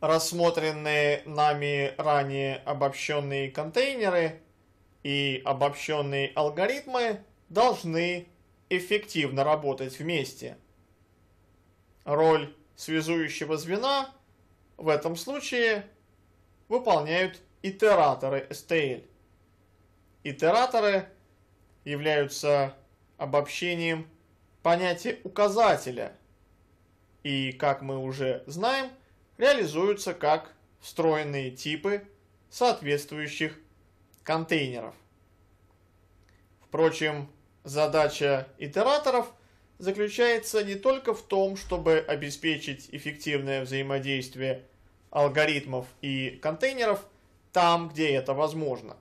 рассмотренные нами ранее обобщенные контейнеры и обобщенные алгоритмы должны эффективно работать вместе. Роль связующего звена в этом случае выполняют итераторы STL. Итераторы являются обобщением понятия указателя. И, как мы уже знаем, реализуются как встроенные типы соответствующих контейнеров. Впрочем, задача итераторов заключается не только в том, чтобы обеспечить эффективное взаимодействие алгоритмов и контейнеров там, где это возможно.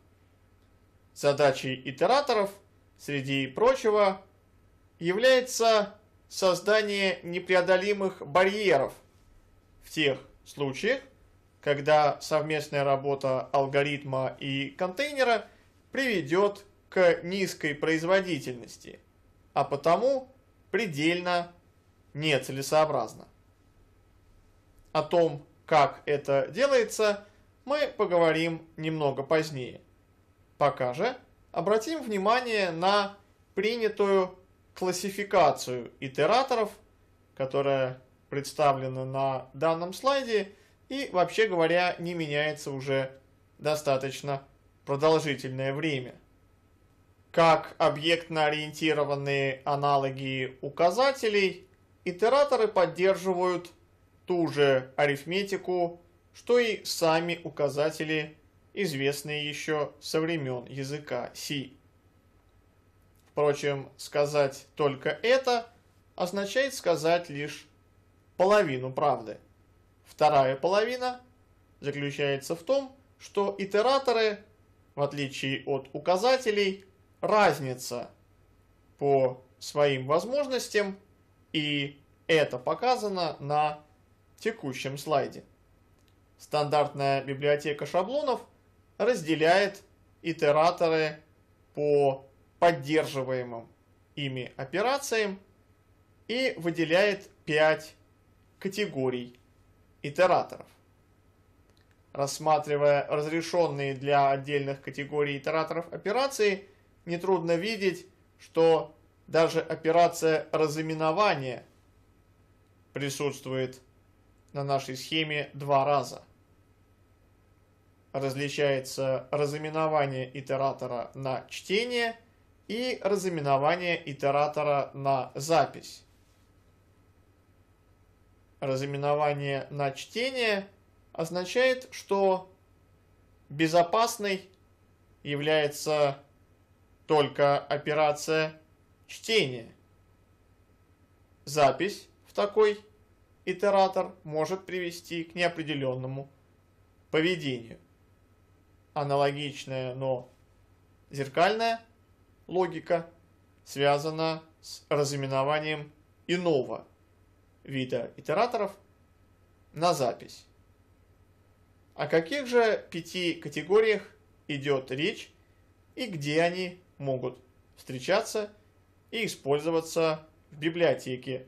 Задачей итераторов, среди прочего, является создание непреодолимых барьеров в тех случаях, когда совместная работа алгоритма и контейнера приведет к низкой производительности, а потому предельно нецелесообразно. О том, как это делается, мы поговорим немного позднее. Пока же обратим внимание на принятую классификацию итераторов, которая представлена на данном слайде и, вообще говоря, не меняется уже достаточно продолжительное время. Как объектно-ориентированные аналоги указателей, итераторы поддерживают ту же арифметику, что и сами указатели, известные еще со времен языка C. Впрочем, сказать только это означает сказать лишь половину правды. Вторая половина заключается в том, что итераторы, в отличие от указателей, разница по своим возможностям, и это показано на текущем слайде. Стандартная библиотека шаблонов разделяет итераторы по поддерживаемым ими операциям и выделяет 5 категорий итераторов. Рассматривая разрешенные для отдельных категорий итераторов операции, нетрудно видеть, что даже операция разыменования присутствует на нашей схеме два раза. Различается разыменование итератора на чтение и разыменование итератора на запись разыменование на чтение означает, что безопасной является только операция чтения. Запись в такой итератор может привести к неопределенному поведению. Аналогичная, но зеркальная логика связана с разыменованием иного вида итераторов на запись. О каких же пяти категориях идет речь и где они могут встречаться и использоваться в библиотеке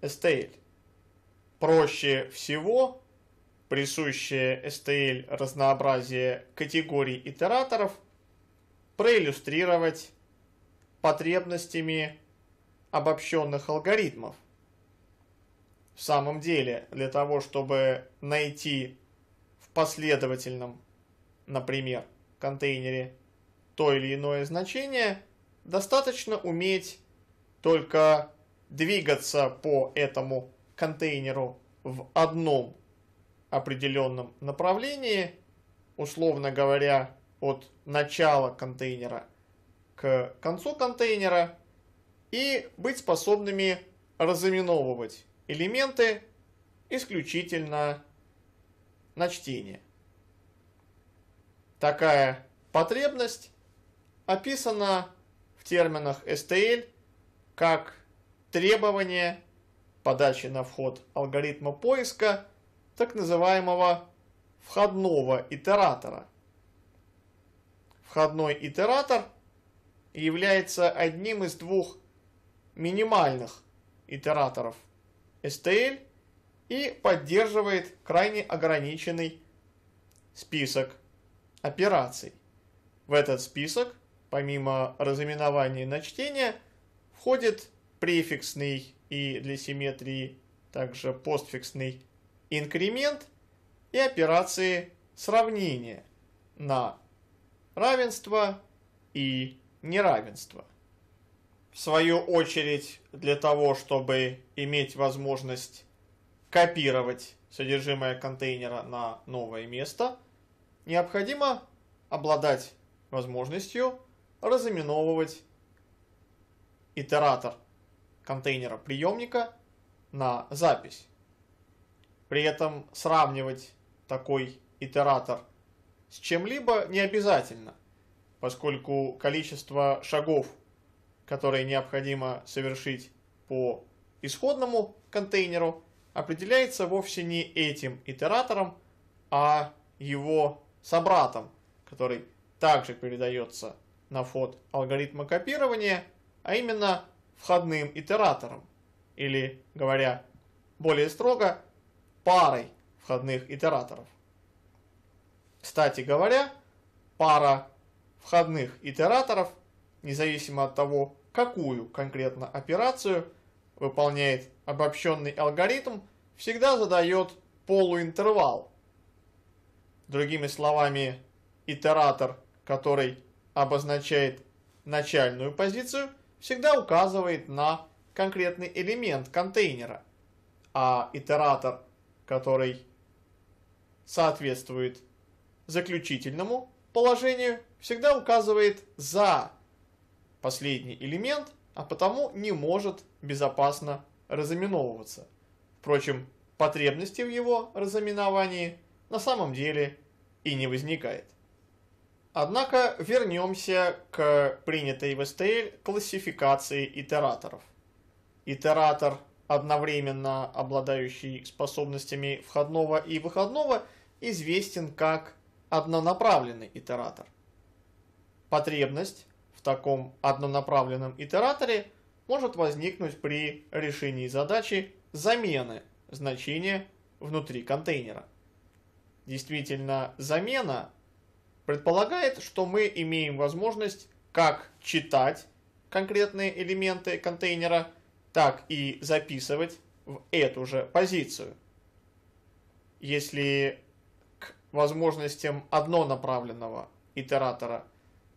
STL. Проще всего присущее STL разнообразие категорий итераторов проиллюстрировать потребностями обобщенных алгоритмов – в самом деле для того, чтобы найти в последовательном, например, контейнере то или иное значение, достаточно уметь только двигаться по этому контейнеру в одном определенном направлении, условно говоря, от начала контейнера к концу контейнера, и быть способными разыменовывать элементы исключительно на чтение. Такая потребность описана в терминах STL как требование подачи на вход алгоритма поиска так называемого входного итератора. Входной итератор является одним из двух минимальных итераторов STL и поддерживает крайне ограниченный список операций. В этот список, помимо разыменования на чтение, входит префиксный и для симметрии также постфиксный инкремент и операции сравнения на равенство и неравенство свою очередь, для того, чтобы иметь возможность копировать содержимое контейнера на новое место, необходимо обладать возможностью разыменовывать итератор контейнера приемника на запись. При этом сравнивать такой итератор с чем-либо не обязательно, поскольку количество шагов которые необходимо совершить по исходному контейнеру, определяется вовсе не этим итератором, а его собратом, который также передается на вход алгоритма копирования, а именно входным итератором, или, говоря более строго, парой входных итераторов. Кстати говоря, пара входных итераторов независимо от того, какую конкретно операцию выполняет обобщенный алгоритм, всегда задает полуинтервал. Другими словами, итератор, который обозначает начальную позицию, всегда указывает на конкретный элемент контейнера, а итератор, который соответствует заключительному положению, всегда указывает за последний элемент, а потому не может безопасно разоминовываться. Впрочем, потребности в его разоминовании на самом деле и не возникает. Однако вернемся к принятой в STL классификации итераторов. Итератор, одновременно обладающий способностями входного и выходного, известен как однонаправленный итератор. Потребность таком однонаправленном итераторе может возникнуть при решении задачи замены значения внутри контейнера. Действительно, замена предполагает, что мы имеем возможность как читать конкретные элементы контейнера, так и записывать в эту же позицию. Если к возможностям однонаправленного итератора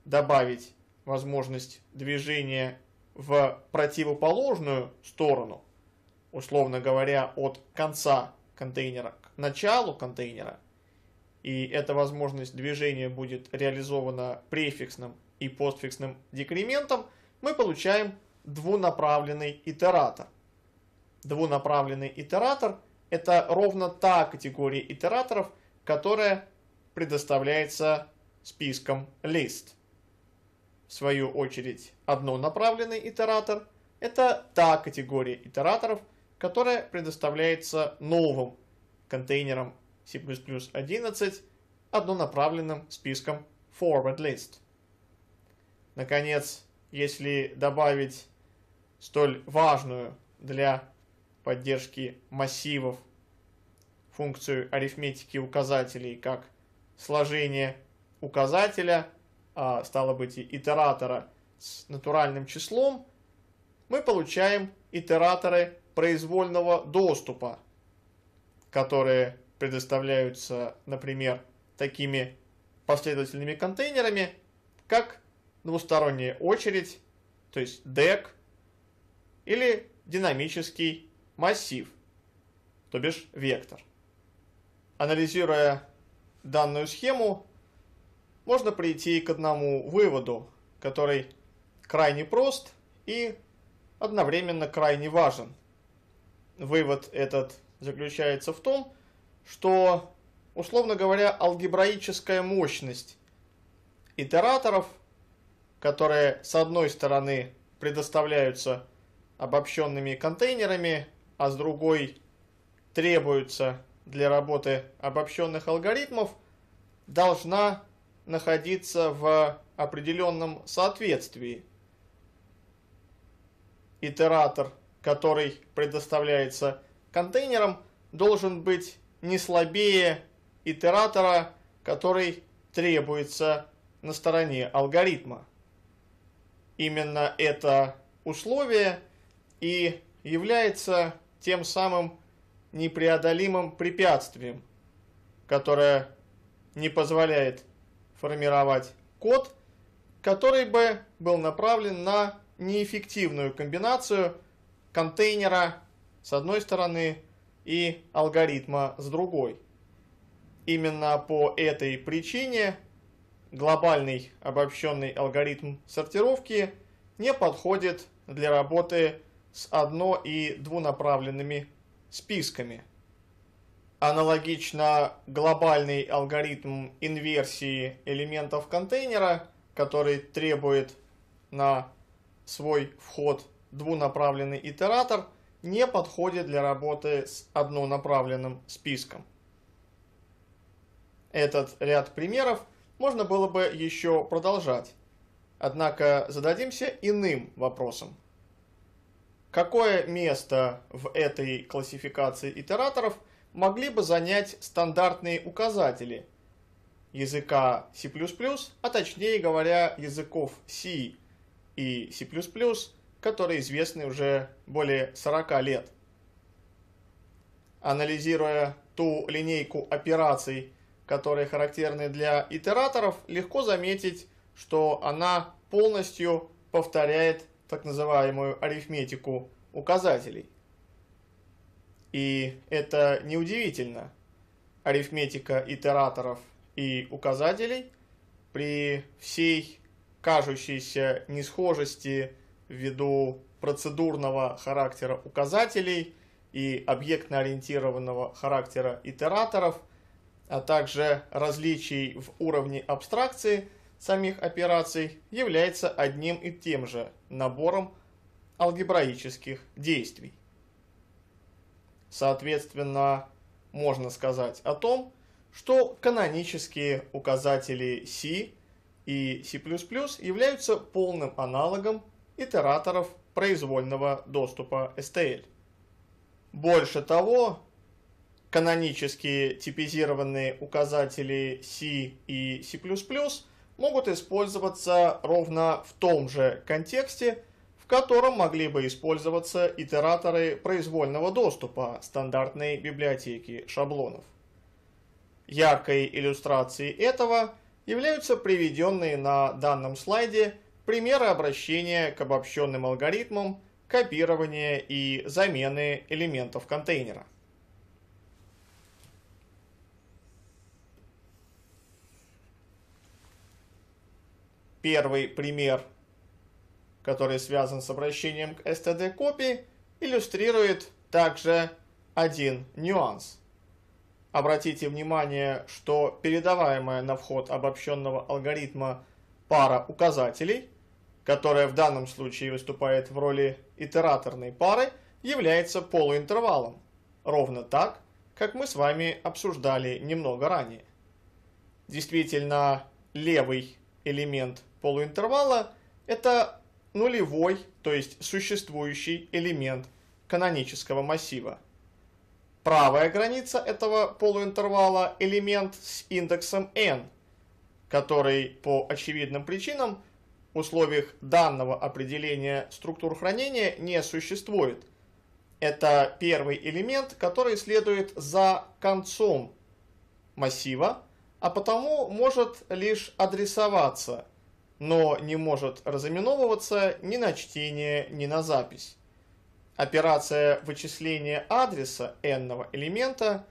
добавить возможность движения в противоположную сторону, условно говоря, от конца контейнера к началу контейнера, и эта возможность движения будет реализована префиксным и постфиксным декрементом, мы получаем двунаправленный итератор. Двунаправленный итератор – это ровно та категория итераторов, которая предоставляется списком list. В свою очередь, однонаправленный итератор – это та категория итераторов, которая предоставляется новым контейнером C++11 однонаправленным списком forward list. Наконец, если добавить столь важную для поддержки массивов функцию арифметики указателей, как сложение указателя – а, стало быть, итератора с натуральным числом, мы получаем итераторы произвольного доступа, которые предоставляются, например, такими последовательными контейнерами, как двусторонняя очередь, то есть дек, или динамический массив, то бишь вектор. Анализируя данную схему, можно прийти к одному выводу, который крайне прост и одновременно крайне важен. Вывод этот заключается в том, что, условно говоря, алгебраическая мощность итераторов, которые с одной стороны предоставляются обобщенными контейнерами, а с другой требуются для работы обобщенных алгоритмов, должна находиться в определенном соответствии. Итератор, который предоставляется контейнером, должен быть не слабее итератора, который требуется на стороне алгоритма. Именно это условие и является тем самым непреодолимым препятствием, которое не позволяет формировать код, который бы был направлен на неэффективную комбинацию контейнера с одной стороны и алгоритма с другой. Именно по этой причине глобальный обобщенный алгоритм сортировки не подходит для работы с одно- и двунаправленными списками. Аналогично глобальный алгоритм инверсии элементов контейнера, который требует на свой вход двунаправленный итератор, не подходит для работы с однонаправленным списком. Этот ряд примеров можно было бы еще продолжать. Однако зададимся иным вопросом. Какое место в этой классификации итераторов – могли бы занять стандартные указатели языка C++, а точнее говоря языков C и C++, которые известны уже более 40 лет. Анализируя ту линейку операций, которые характерны для итераторов, легко заметить, что она полностью повторяет так называемую арифметику указателей. И это неудивительно. Арифметика итераторов и указателей при всей кажущейся несхожести ввиду процедурного характера указателей и объектно-ориентированного характера итераторов, а также различий в уровне абстракции самих операций, является одним и тем же набором алгебраических действий. Соответственно, можно сказать о том, что канонические указатели C и C++ являются полным аналогом итераторов произвольного доступа STL. Больше того, канонические типизированные указатели C и C++ могут использоваться ровно в том же контексте, котором могли бы использоваться итераторы произвольного доступа стандартной библиотеки шаблонов. Яркой иллюстрацией этого являются приведенные на данном слайде примеры обращения к обобщенным алгоритмам копирования и замены элементов контейнера. Первый пример – который связан с обращением к std-копии, иллюстрирует также один нюанс. Обратите внимание, что передаваемая на вход обобщенного алгоритма пара указателей, которая в данном случае выступает в роли итераторной пары, является полуинтервалом, ровно так, как мы с вами обсуждали немного ранее. Действительно, левый элемент полуинтервала – это нулевой, то есть существующий элемент канонического массива. Правая граница этого полуинтервала – элемент с индексом n, который по очевидным причинам в условиях данного определения структур хранения не существует. Это первый элемент, который следует за концом массива, а потому может лишь адресоваться – но не может разыменовываться ни на чтение, ни на запись. Операция вычисления адреса n элемента,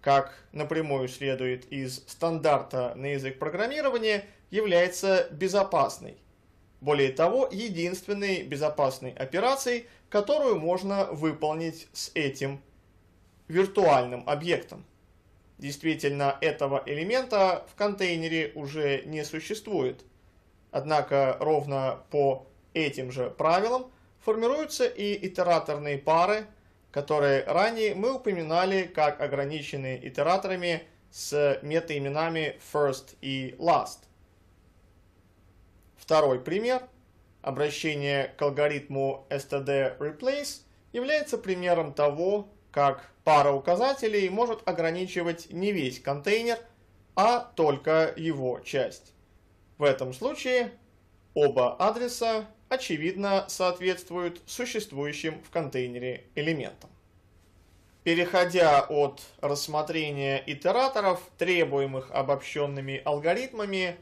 как напрямую следует из стандарта на язык программирования, является безопасной. Более того, единственной безопасной операцией, которую можно выполнить с этим виртуальным объектом. Действительно, этого элемента в контейнере уже не существует – Однако ровно по этим же правилам формируются и итераторные пары, которые ранее мы упоминали как ограниченные итераторами с метаименами first и last. Второй пример. Обращение к алгоритму std replace является примером того, как пара указателей может ограничивать не весь контейнер, а только его часть. В этом случае оба адреса очевидно соответствуют существующим в контейнере элементам. Переходя от рассмотрения итераторов, требуемых обобщенными алгоритмами,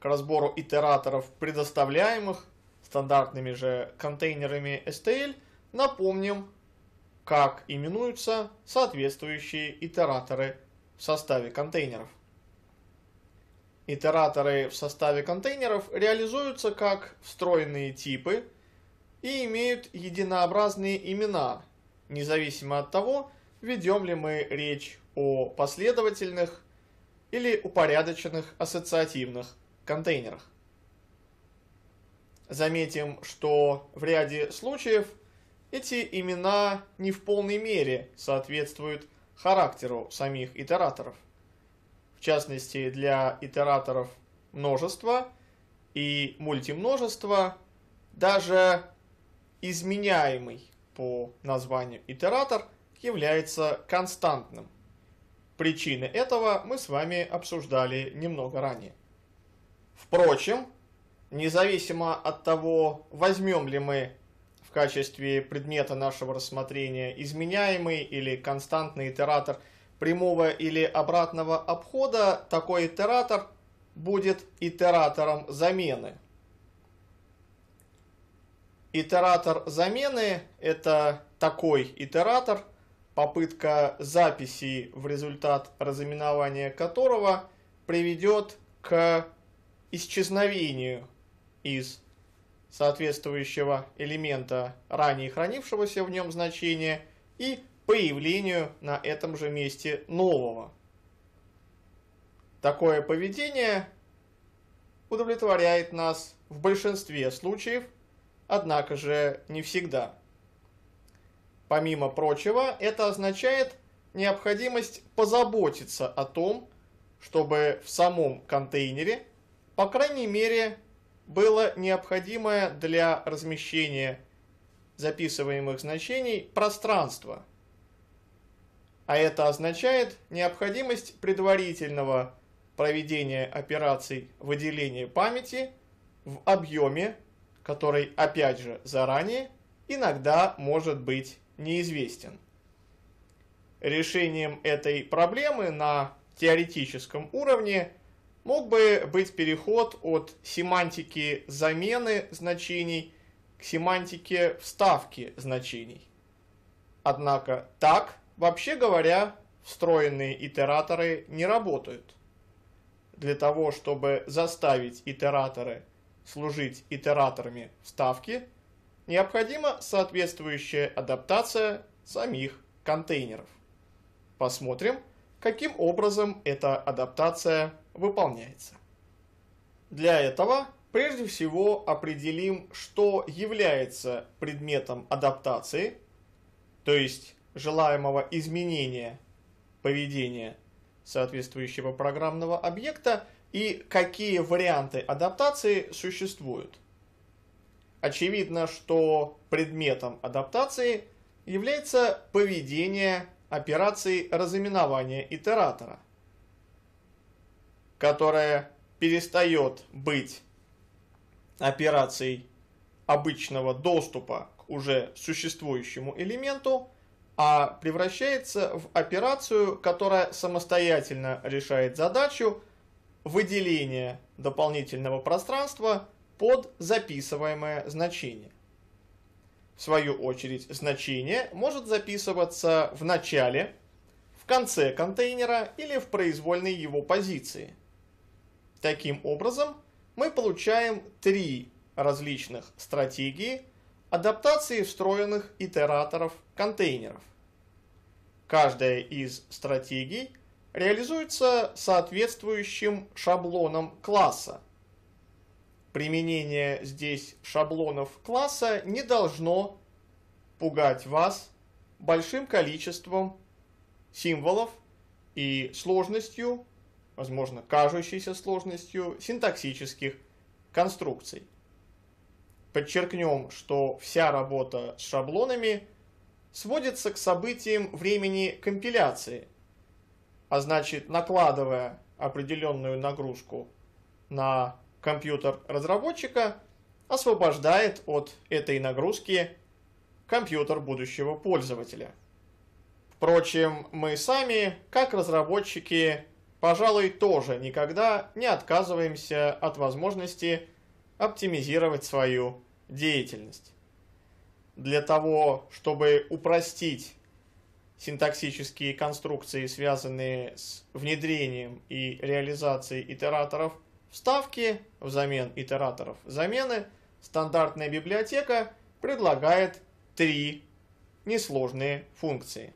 к разбору итераторов, предоставляемых стандартными же контейнерами STL, напомним, как именуются соответствующие итераторы в составе контейнеров. Итераторы в составе контейнеров реализуются как встроенные типы и имеют единообразные имена, независимо от того, ведем ли мы речь о последовательных или упорядоченных ассоциативных контейнерах. Заметим, что в ряде случаев эти имена не в полной мере соответствуют характеру самих итераторов – в частности для итераторов множества и мультимножества, даже изменяемый по названию итератор является константным. Причины этого мы с вами обсуждали немного ранее. Впрочем, независимо от того, возьмем ли мы в качестве предмета нашего рассмотрения изменяемый или константный итератор – прямого или обратного обхода, такой итератор будет итератором замены. Итератор замены – это такой итератор, попытка записи в результат разыменования которого приведет к исчезновению из соответствующего элемента ранее хранившегося в нем значения и появлению на этом же месте нового. Такое поведение удовлетворяет нас в большинстве случаев, однако же не всегда. Помимо прочего, это означает необходимость позаботиться о том, чтобы в самом контейнере, по крайней мере, было необходимое для размещения записываемых значений пространство – а это означает необходимость предварительного проведения операций выделения памяти в объеме, который, опять же, заранее иногда может быть неизвестен. Решением этой проблемы на теоретическом уровне мог бы быть переход от семантики замены значений к семантике вставки значений. Однако так Вообще говоря, встроенные итераторы не работают. Для того, чтобы заставить итераторы служить итераторами вставки, необходима соответствующая адаптация самих контейнеров. Посмотрим, каким образом эта адаптация выполняется. Для этого прежде всего определим, что является предметом адаптации, то есть желаемого изменения поведения соответствующего программного объекта и какие варианты адаптации существуют. Очевидно, что предметом адаптации является поведение операции разыменования итератора, которая перестает быть операцией обычного доступа к уже существующему элементу – а превращается в операцию, которая самостоятельно решает задачу выделения дополнительного пространства под записываемое значение. В свою очередь, значение может записываться в начале, в конце контейнера или в произвольной его позиции. Таким образом, мы получаем три различных стратегии – адаптации встроенных итераторов контейнеров. Каждая из стратегий реализуется соответствующим шаблоном класса. Применение здесь шаблонов класса не должно пугать вас большим количеством символов и сложностью, возможно, кажущейся сложностью синтаксических конструкций. Подчеркнем, что вся работа с шаблонами сводится к событиям времени компиляции, а значит накладывая определенную нагрузку на компьютер разработчика, освобождает от этой нагрузки компьютер будущего пользователя. Впрочем, мы сами, как разработчики, пожалуй, тоже никогда не отказываемся от возможности оптимизировать свою деятельность. Для того, чтобы упростить синтаксические конструкции, связанные с внедрением и реализацией итераторов, вставки взамен итераторов замены, стандартная библиотека предлагает три несложные функции.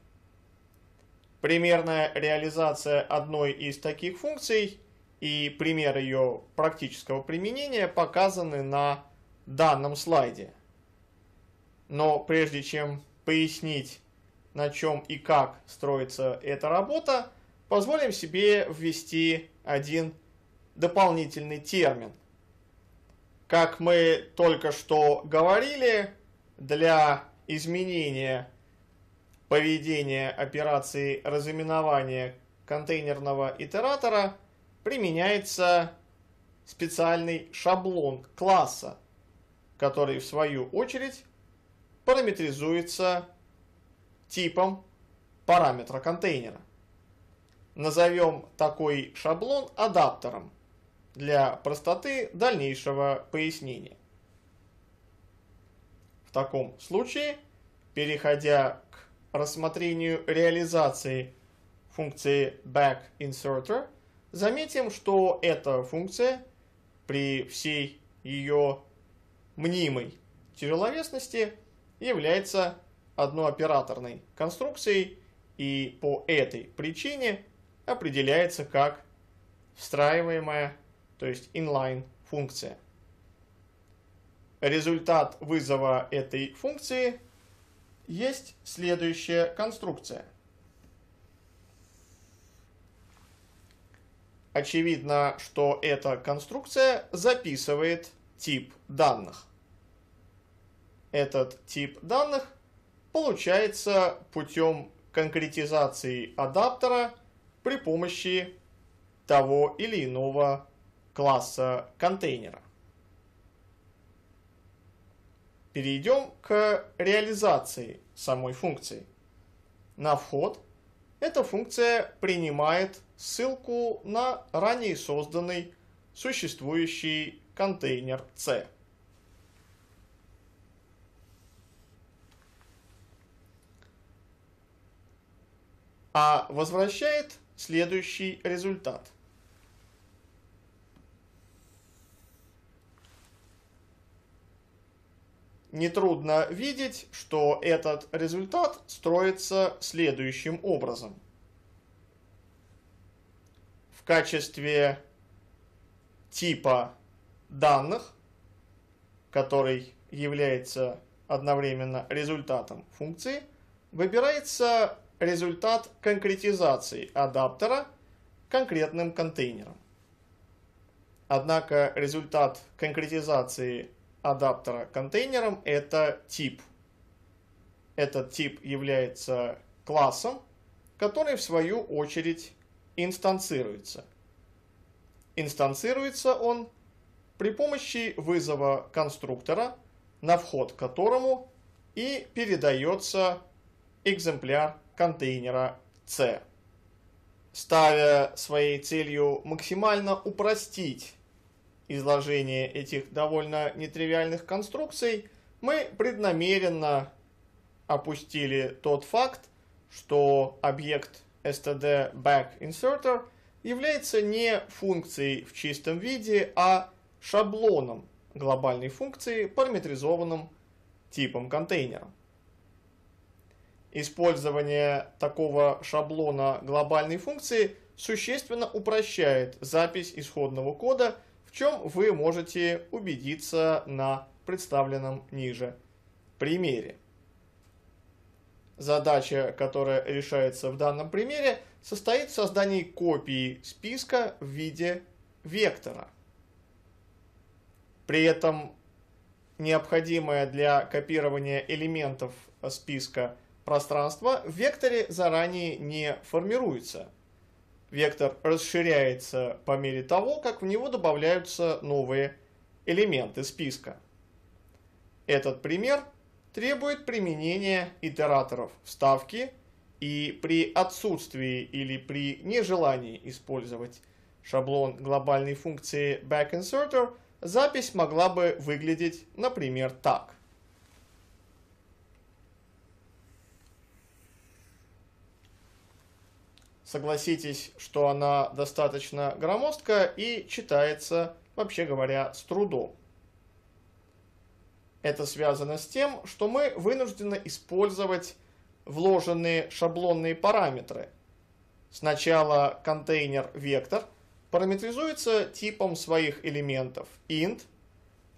Примерная реализация одной из таких функций и пример ее практического применения показаны на данном слайде. Но прежде чем пояснить, на чем и как строится эта работа, позволим себе ввести один дополнительный термин. Как мы только что говорили, для изменения поведения операции разыменования контейнерного итератора – применяется специальный шаблон класса, который в свою очередь параметризуется типом параметра контейнера. Назовем такой шаблон адаптером для простоты дальнейшего пояснения. В таком случае, переходя к рассмотрению реализации функции backInserter, Заметим, что эта функция при всей ее мнимой тяжеловесности является однооператорной конструкцией и по этой причине определяется как встраиваемая, то есть inline функция. Результат вызова этой функции есть следующая конструкция – Очевидно, что эта конструкция записывает тип данных. Этот тип данных получается путем конкретизации адаптера при помощи того или иного класса контейнера. Перейдем к реализации самой функции. На вход эта функция принимает ссылку на ранее созданный существующий контейнер C. А возвращает следующий результат. Нетрудно видеть, что этот результат строится следующим образом – качестве типа данных, который является одновременно результатом функции, выбирается результат конкретизации адаптера конкретным контейнером. Однако результат конкретизации адаптера контейнером – это тип. Этот тип является классом, который в свою очередь инстанцируется. Инстанцируется он при помощи вызова конструктора, на вход к которому и передается экземпляр контейнера C. Ставя своей целью максимально упростить изложение этих довольно нетривиальных конструкций, мы преднамеренно опустили тот факт, что объект std back inserter является не функцией в чистом виде, а шаблоном глобальной функции, параметризованным типом контейнера. Использование такого шаблона глобальной функции существенно упрощает запись исходного кода, в чем вы можете убедиться на представленном ниже примере. Задача, которая решается в данном примере, состоит в создании копии списка в виде вектора. При этом необходимое для копирования элементов списка пространство в векторе заранее не формируется. Вектор расширяется по мере того, как в него добавляются новые элементы списка. Этот пример – требует применения итераторов вставки и при отсутствии или при нежелании использовать шаблон глобальной функции backInserter запись могла бы выглядеть, например, так. Согласитесь, что она достаточно громоздка и читается, вообще говоря, с трудом. Это связано с тем, что мы вынуждены использовать вложенные шаблонные параметры. Сначала контейнер-вектор параметризуется типом своих элементов int,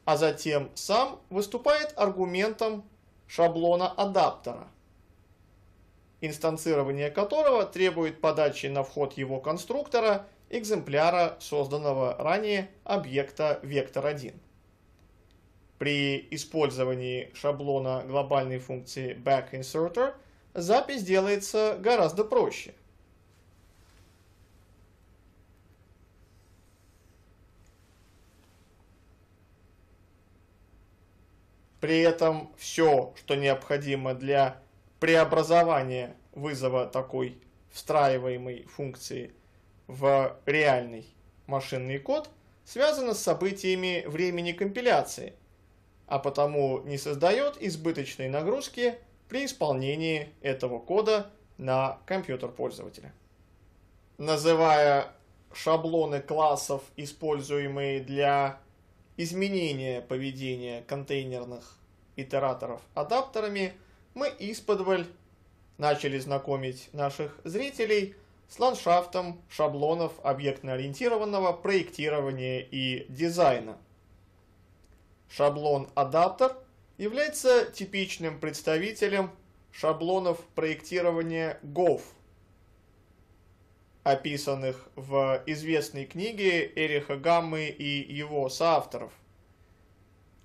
а затем сам выступает аргументом шаблона адаптера, инстанцирование которого требует подачи на вход его конструктора экземпляра созданного ранее объекта вектор 1. При использовании шаблона глобальной функции backInserter запись делается гораздо проще. При этом все, что необходимо для преобразования вызова такой встраиваемой функции в реальный машинный код, связано с событиями времени компиляции – а потому не создает избыточной нагрузки при исполнении этого кода на компьютер пользователя. Называя шаблоны классов, используемые для изменения поведения контейнерных итераторов адаптерами, мы исподволь начали знакомить наших зрителей с ландшафтом шаблонов объектно-ориентированного проектирования и дизайна – Шаблон-адаптер является типичным представителем шаблонов проектирования GOV, описанных в известной книге Эриха Гаммы и его соавторов.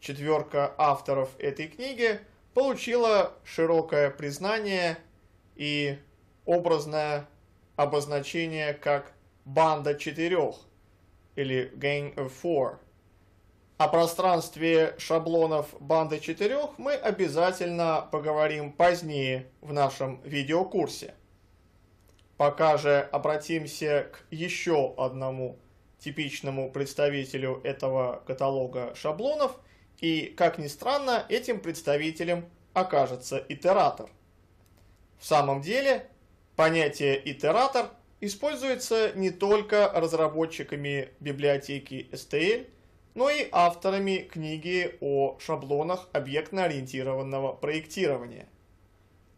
Четверка авторов этой книги получила широкое признание и образное обозначение как «банда четырех» или «gang of four» о пространстве шаблонов банды четырех мы обязательно поговорим позднее в нашем видеокурсе. Пока же обратимся к еще одному типичному представителю этого каталога шаблонов, и, как ни странно, этим представителем окажется итератор. В самом деле, понятие итератор используется не только разработчиками библиотеки STL, но ну и авторами книги о шаблонах объектно-ориентированного проектирования.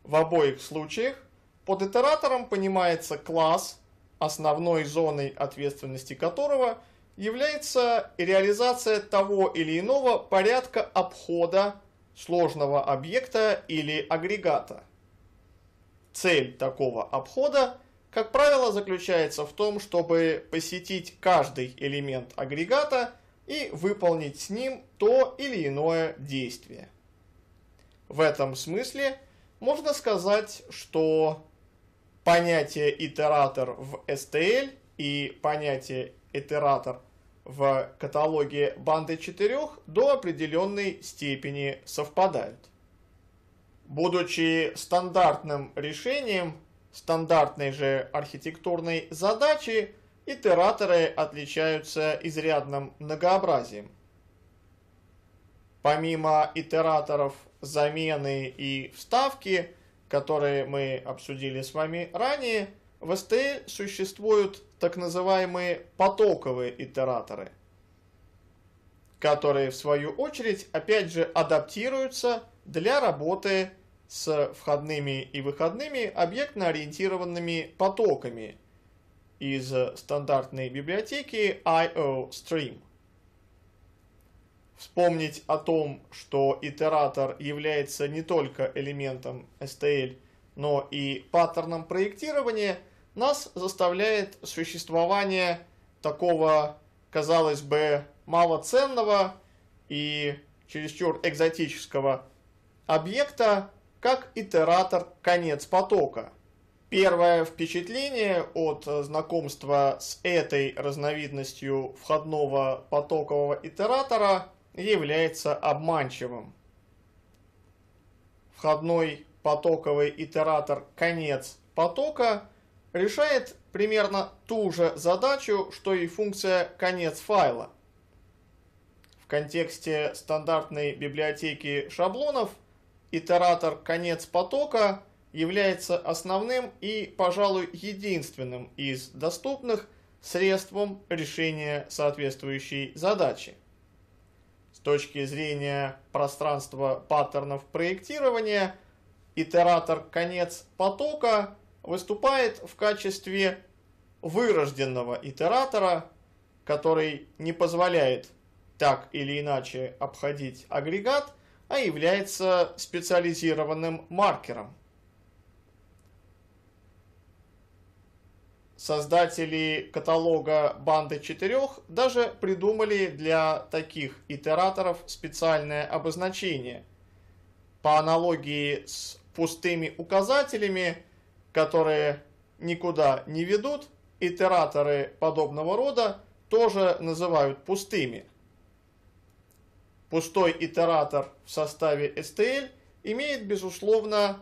В обоих случаях под итератором понимается класс, основной зоной ответственности которого является реализация того или иного порядка обхода сложного объекта или агрегата. Цель такого обхода, как правило, заключается в том, чтобы посетить каждый элемент агрегата – и выполнить с ним то или иное действие. В этом смысле можно сказать, что понятие итератор в STL и понятие итератор в каталоге банды четырех до определенной степени совпадают. Будучи стандартным решением стандартной же архитектурной задачи, итераторы отличаются изрядным многообразием. Помимо итераторов замены и вставки, которые мы обсудили с вами ранее, в STL существуют так называемые потоковые итераторы, которые в свою очередь опять же адаптируются для работы с входными и выходными объектно-ориентированными потоками – из э, стандартной библиотеки IOStream. Вспомнить о том, что итератор является не только элементом STL, но и паттерном проектирования, нас заставляет существование такого, казалось бы, малоценного и чересчур экзотического объекта, как итератор конец потока – первое впечатление от э, знакомства с этой разновидностью входного потокового итератора является обманчивым. Входной потоковый итератор конец потока решает примерно ту же задачу, что и функция конец файла. В контексте стандартной библиотеки шаблонов итератор конец потока – является основным и, пожалуй, единственным из доступных средством решения соответствующей задачи. С точки зрения пространства паттернов проектирования, итератор конец потока выступает в качестве вырожденного итератора, который не позволяет так или иначе обходить агрегат, а является специализированным маркером. Создатели каталога «Банды четырех» даже придумали для таких итераторов специальное обозначение. По аналогии с пустыми указателями, которые никуда не ведут, итераторы подобного рода тоже называют пустыми. Пустой итератор в составе STL имеет, безусловно,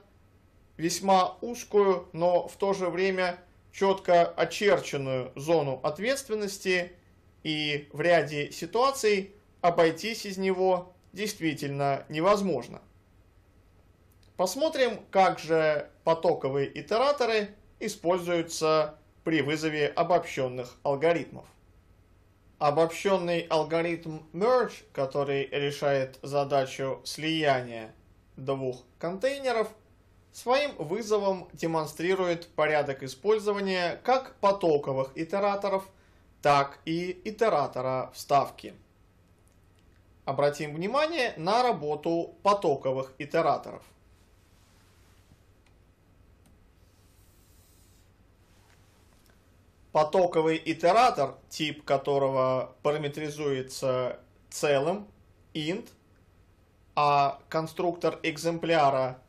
весьма узкую, но в то же время четко очерченную зону ответственности и в ряде ситуаций обойтись из него действительно невозможно. Посмотрим, как же потоковые итераторы используются при вызове обобщенных алгоритмов. Обобщенный алгоритм merge, который решает задачу слияния двух контейнеров – Своим вызовом демонстрирует порядок использования как потоковых итераторов, так и итератора вставки. Обратим внимание на работу потоковых итераторов. Потоковый итератор, тип которого параметризуется целым, int, а конструктор экземпляра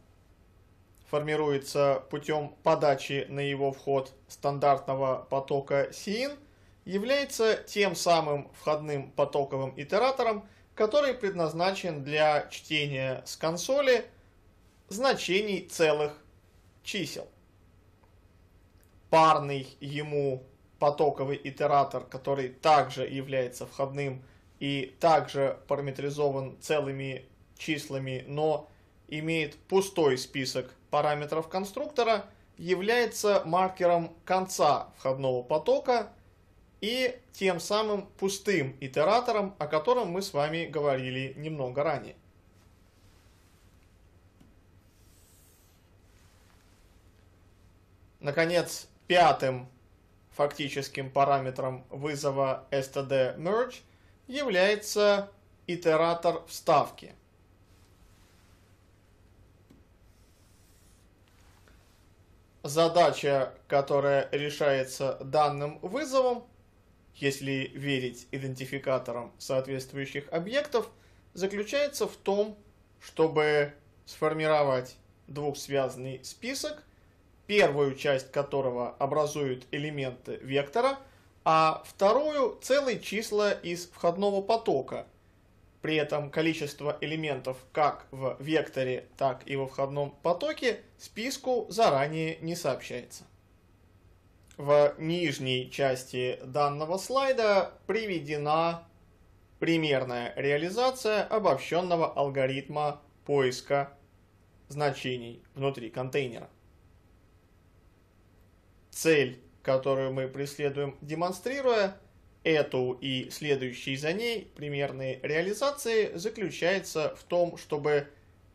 формируется путем подачи на его вход стандартного потока Син, является тем самым входным потоковым итератором, который предназначен для чтения с консоли значений целых чисел. Парный ему потоковый итератор, который также является входным и также параметризован целыми числами, но имеет пустой список параметров конструктора, является маркером конца входного потока и тем самым пустым итератором, о котором мы с вами говорили немного ранее. Наконец, пятым фактическим параметром вызова std merge является итератор вставки – задача, которая решается данным вызовом, если верить идентификаторам соответствующих объектов, заключается в том, чтобы сформировать двухсвязный список, первую часть которого образуют элементы вектора, а вторую – целые числа из входного потока – при этом количество элементов как в векторе, так и во входном потоке списку заранее не сообщается. В нижней части данного слайда приведена примерная реализация обобщенного алгоритма поиска значений внутри контейнера. Цель, которую мы преследуем, демонстрируя, эту и следующие за ней примерные реализации заключается в том, чтобы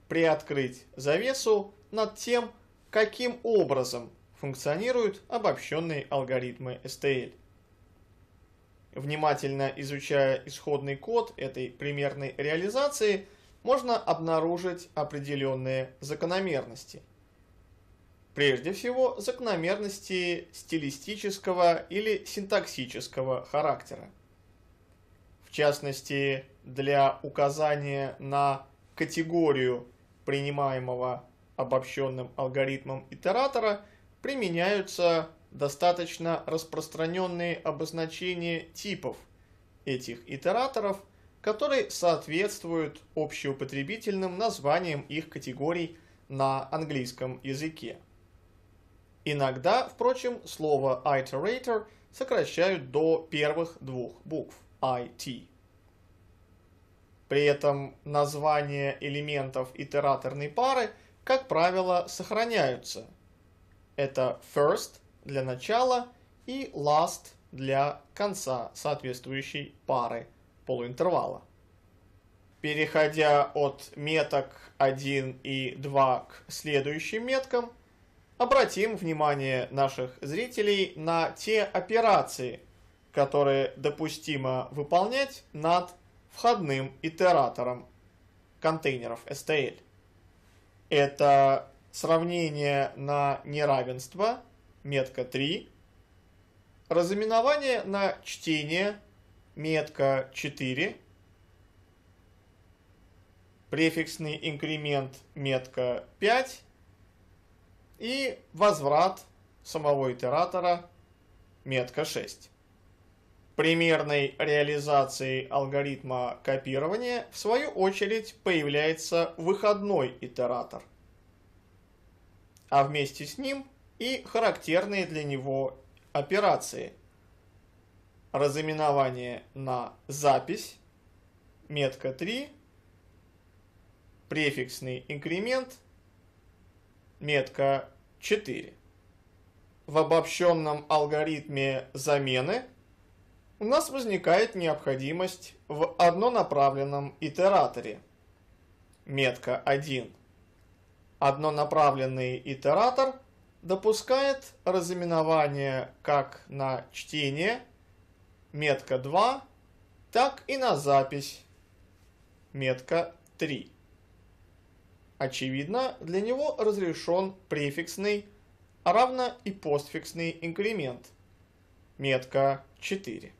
приоткрыть завесу над тем, каким образом функционируют обобщенные алгоритмы STL. Внимательно изучая исходный код этой примерной реализации, можно обнаружить определенные закономерности. Прежде всего, закономерности стилистического или синтаксического характера. В частности, для указания на категорию принимаемого обобщенным алгоритмом итератора применяются достаточно распространенные обозначения типов этих итераторов, которые соответствуют общеупотребительным названиям их категорий на английском языке. Иногда, впрочем, слово iterator сокращают до первых двух букв IT. При этом названия элементов итераторной пары, как правило, сохраняются. Это first для начала и last для конца соответствующей пары полуинтервала. Переходя от меток 1 и 2 к следующим меткам, обратим внимание наших зрителей на те операции, которые допустимо выполнять над входным итератором контейнеров STL. Это сравнение на неравенство, метка 3, разыменование на чтение, метка 4, префиксный инкремент, метка 5, и возврат самого итератора метка 6. Примерной реализацией алгоритма копирования в свою очередь появляется выходной итератор, а вместе с ним и характерные для него операции. Разыменование на запись, метка 3, префиксный инкремент – метка 4. В обобщенном алгоритме замены у нас возникает необходимость в однонаправленном итераторе. Метка 1. Однонаправленный итератор допускает разыменование как на чтение, метка 2, так и на запись, метка 3. Очевидно, для него разрешен префиксный, а равно и постфиксный инкремент. Метка 4.